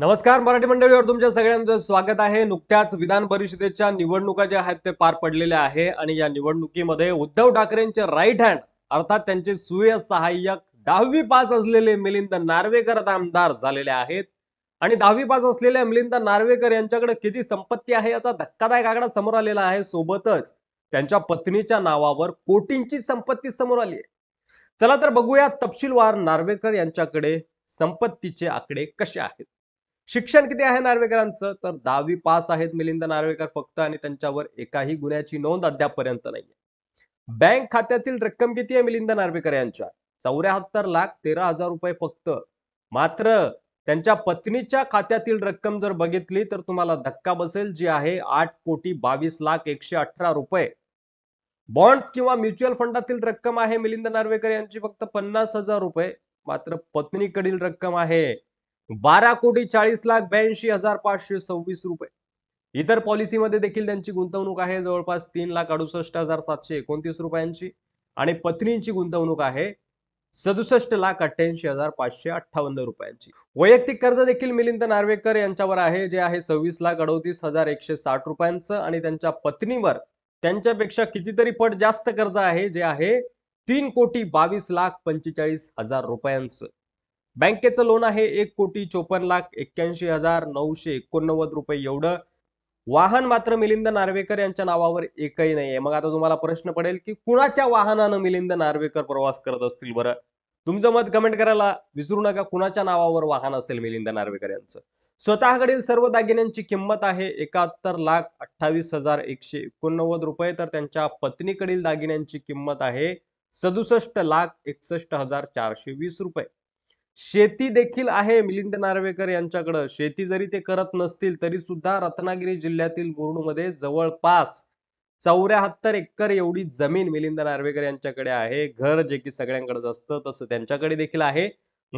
नमस्कार मराठी मंडळीवर तुमच्या सगळ्यांचं स्वागत आहे नुकत्याच विधान परिषदेच्या निवडणुका ज्या आहेत ते पार पडलेल्या आहे आणि या निवडणुकीमध्ये उद्धव ठाकरेंचे राईट हँड अर्थात त्यांचे सुय सहाय्यक दहावी पास असलेले मिलिंद नार्वेकर आता आमदार झालेले आहेत आणि दहावी पास असलेल्या मिलिंद नार्वेकर यांच्याकडे किती संपत्ती आहे याचा धक्कादायक आकडा समोर आलेला आहे सोबतच त्यांच्या पत्नीच्या नावावर कोटींची संपत्ती समोर आली आहे चला तर बघूया तपशीलवार नार्वेकर यांच्याकडे संपत्तीचे आकडे कसे आहेत शिक्षण किती आहे नार्वेकरांचं तर दहावी पास आहेत मिलिंद नार्वेकर फक्त आणि त्यांच्यावर एकाही गुन्ह्याची नोंद अद्यापपर्यंत नाहीये बँक खात्यातील रक्कम किती आहे मिलिंद नार्वेकर यांच्या चौऱ्याहत्तर लाख तेरा हजार रुपये फक्त मात्र त्यांच्या पत्नीच्या खात्यातील रक्कम जर बघितली तर तुम्हाला धक्का बसेल जी आहे आठ कोटी बावीस लाख एकशे अठरा रुपये बॉन्ड्स किंवा म्युच्युअल फंडातील रक्कम आहे मिलिंद नार्वेकर यांची फक्त पन्नास हजार रुपये मात्र पत्नीकडील रक्कम आहे बारा कोटी चाळीस लाख ब्याऐंशी हजार पाचशे सव्वीस रुपये इतर पॉलिसीमध्ये देखील त्यांची गुंतवणूक आहे जवळपास तीन लाख अडुसष्ट हजार सातशे एकोणतीस रुपयांची आणि पत्नींची गुंतवणूक आहे सदुसष्ट लाख अठ्ठ्याऐंशी हजार पाचशे अठ्ठावन्न रुपयांची वैयक्तिक कर्ज देखील मिलिंद नार्वेकर यांच्यावर आहे जे आहे सव्वीस लाख अडोतीस हजार एकशे साठ रुपयांचं आणि त्यांच्या पत्नीवर त्यांच्यापेक्षा कितीतरी पट जास्त कर्ज आहे जे आहे तीन कोटी बावीस लाख पंचेचाळीस हजार रुपयांचं बँकेचं लोन आहे एक कोटी चोपन्न लाख एक्क्याऐंशी हजार नऊशे एकोणनव्वद रुपये एवढं वाहन मात्र मिलिंद नार्वेकर यांच्या नावावर एकही नाहीये मग आता तुम्हाला प्रश्न पडेल की कुणाच्या वाहनानं मिलिंद नार्वेकर प्रवास करत असतील बरं तुमचं मत कमेंट करायला विसरू नका कुणाच्या नावावर वाहन असेल मिलिंद नार्वेकर यांचं स्वतःकडील सर्व दागिन्यांची किंमत आहे एकाहत्तर लाख अठ्ठावीस हजार एकशे एकोणनव्वद रुपये तर त्यांच्या पत्नीकडील दागिन्यांची किंमत आहे सदुसष्ट लाख एकसष्ट हजार चारशे वीस रुपये शेती देखील आहे मिलिंद नार्वेकर यांच्याकडं शेती जरी ते करत नसतील तरी सुद्धा रत्नागिरी जिल्ह्यातील मुरुडमध्ये जवळपास चौऱ्याहत्तर एकर एवढी जमीन मिलिंद नार्वेकर यांच्याकडे आहे घर जे की सगळ्यांकडेच असतं तसं त्यांच्याकडे देखील आहे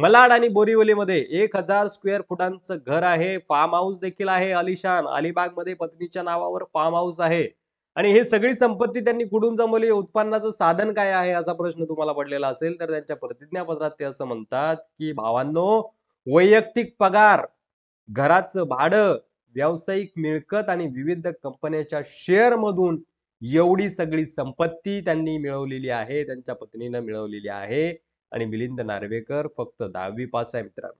मलाड आणि बोरिवलीमध्ये एक हजार स्क्वेअर फुटांचं घर आहे फार्म हाऊस देखील आहे अलिशान अलिबागमध्ये पत्नीच्या नावावर फार्म हाऊस आहे आणि हे सगळी संपत्ती त्यांनी कुठून जमवली उत्पन्नाचं साधन काय आहे असा प्रश्न तुम्हाला पडलेला असेल तर त्यांच्या प्रतिज्ञापत्रात ते असं म्हणतात की भावांनो वैयक्तिक पगार घराचं भाडं व्यावसायिक मिळकत आणि विविध कंपन्याच्या मधून एवढी सगळी संपत्ती त्यांनी मिळवलेली आहे त्यांच्या पत्नीनं मिळवलेली आहे आणि मिलिंद नार्वेकर फक्त दहावी पास आहे मित्रांनो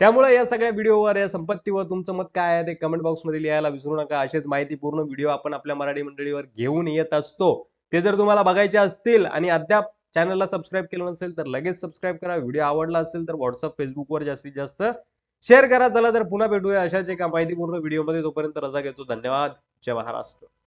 त्यामुळे या सगळ्या व्हिडिओवर या संपत्तीवर तुमचं मत काय आहे ते कमेंट बॉक्समध्ये लिहायला विसरू नका असेच माहितीपूर्ण व्हिडिओ आपण आपल्या मराठी मंडळीवर घेऊन येत असतो ते जर तुम्हाला बघायचे असतील आणि अद्याप चॅनलला सबस्क्राईब केलं नसेल तर लगेच सबस्क्राईब करा व्हिडिओ आवडला असेल तर व्हॉट्सअप फेसबुकवर जास्तीत जास्त शेअर करा चला तर पुन्हा भेटूया अशाच एका माहितीपूर्ण व्हिडिओमध्ये तोपर्यंत रजा घेतो धन्यवाद जय महाराष्ट्र